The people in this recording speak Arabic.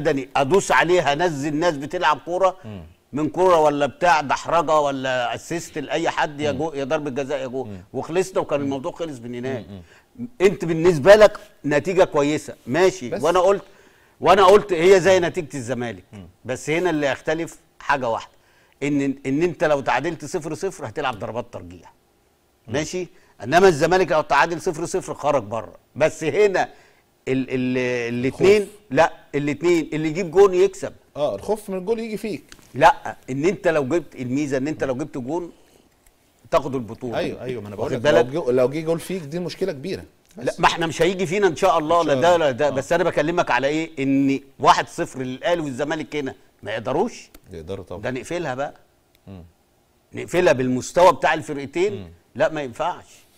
بدني ادوس عليها نزل ناس بتلعب كوره من كوره ولا بتاع دحرجه ولا اسيست لاي حد يا جو يا ضربه جزاء يا جو وخلصنا وكان الموضوع خلص من هناك انت بالنسبه لك نتيجه كويسه ماشي وانا قلت وانا قلت هي زي نتيجه الزمالك بس هنا اللي يختلف حاجه واحده ان ان انت لو تعادلت 0 0 هتلعب ضربات ترجيح ماشي انما الزمالك لو تعادل 0 0 خرج بره بس هنا الاثنين لا الاثنين اللي يجيب جون يكسب اه الخوف من الجول يجي فيك لا ان انت لو جبت الميزه ان انت لو جبت جون تاخد البطوله ايوه ايوه ما انا بقول لك لو جه جول فيك دي مشكله كبيره لا ما احنا مش هيجي فينا ان شاء الله لا ده لا ده آه. بس انا بكلمك على ايه ان 1-0 للاهلي والزمالك هنا ما يقدروش يقدروا طبعا ده نقفلها بقى مم. نقفلها بالمستوى بتاع الفرقتين مم. لا ما ينفعش